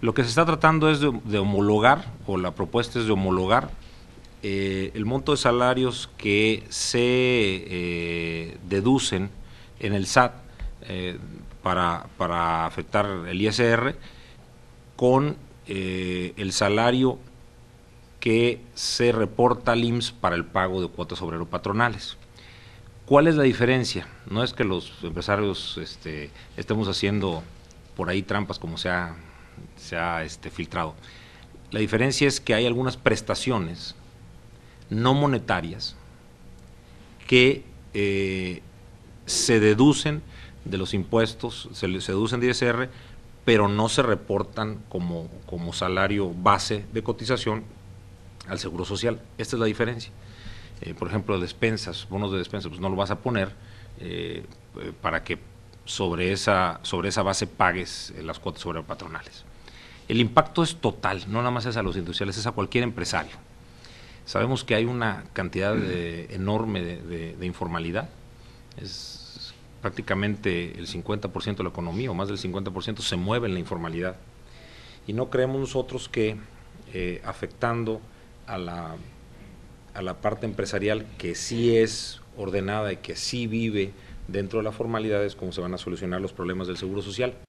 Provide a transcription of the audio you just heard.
Lo que se está tratando es de, homologar, o la propuesta es de homologar eh, el monto de salarios que se eh, deducen en el SAT eh, para, afectar el ISR con el salario que se reporta al IMSS para el pago de cuotas obrero patronales. ¿Cuál es la diferencia? No es que los empresarios este, estemos haciendo por ahí trampas como se ha se ha este, filtrado. La diferencia es que hay algunas prestaciones no monetarias que eh, se deducen de los impuestos, se, deducen de ISR, pero no se reportan como, salario base de cotización al Seguro Social. Esta es la diferencia. Eh, por ejemplo, despensas, bonos de despensas pues no lo vas a poner eh, para que sobre esa, sobre esa base pagues las cuotas sobre patronales. El impacto es total, no nada más es a los industriales, es a cualquier empresario. Sabemos que hay una cantidad enorme de, informalidad, es prácticamente el 50% de la economía o más del 50% se mueve en la informalidad. Y no creemos nosotros que eh, afectando a la, a la parte empresarial que sí es ordenada y que sí vive dentro de la formalidad es como se van a solucionar los problemas del seguro social.